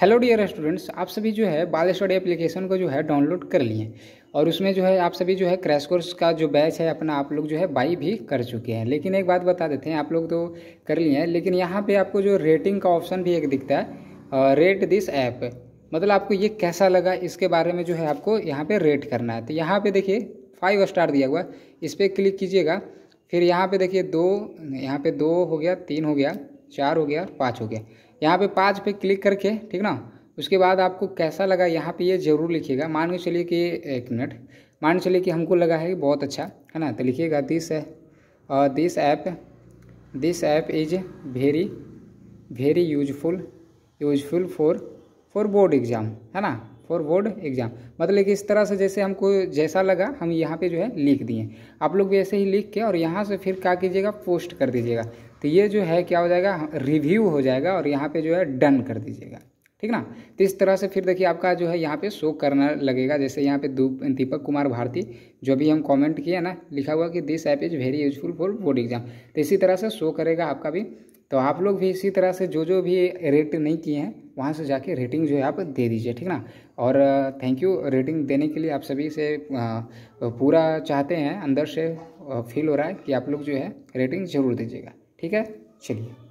hello dear students आप सभी जो है बाल स्टडी एप्लीकेशन को जो है डाउनलोड कर लिए और उसमें जो है आप सभी जो है क्रैश कोर्स का जो बैच है अपना आप लोग जो है बाई भी कर चुके हैं लेकिन एक बात बता देते हैं आप लोग तो कर लिए हैं लेकिन यहाँ पे आपको जो रेटिंग का ऑप्शन भी एक दिखता है रेट दिस ऐप मतलब आपको ये कैसा लगा इसके बारे में जो है आपको यहाँ पर रेट करना है तो यहाँ पर देखिए फाइव स्टार दिया हुआ इस पर क्लिक कीजिएगा फिर यहाँ पर देखिए दो यहाँ पर दो हो गया तीन हो गया चार हो गया पाँच हो गया यहाँ पे पाँच पे क्लिक करके ठीक ना उसके बाद आपको कैसा लगा यहाँ पे ये ज़रूर लिखिएगा मान के चलिए कि एक मिनट मान के चलिए कि हमको लगा है बहुत अच्छा है ना तो लिखिएगा this this app this app is very very useful useful for for board exam है ना फॉर बोर्ड एग्जाम मतलब कि इस तरह से जैसे हमको जैसा लगा हम यहाँ पे जो है लिख दिए आप लोग भी ऐसे ही लिख के और यहाँ से फिर क्या कीजिएगा पोस्ट कर दीजिएगा तो ये जो है क्या हो जाएगा रिव्यू हो जाएगा और यहाँ पे जो है डन कर दीजिएगा ठीक ना तो इस तरह से फिर देखिए आपका जो है यहाँ पे शो करना लगेगा जैसे यहाँ पे दीपक कुमार भारती जो भी हम कमेंट किया ना लिखा हुआ कि this app is very useful for board exam तो इसी तरह से शो करेगा आपका भी तो आप लोग भी इसी तरह से जो जो भी रेट नहीं किए हैं वहाँ से जाके रेटिंग जो है आप दे दीजिए ठीक ना और थैंक यू रेटिंग देने के लिए आप सभी से पूरा चाहते हैं अंदर से फील हो रहा है कि आप लोग जो है रेटिंग ज़रूर दीजिएगा ठीक है चलिए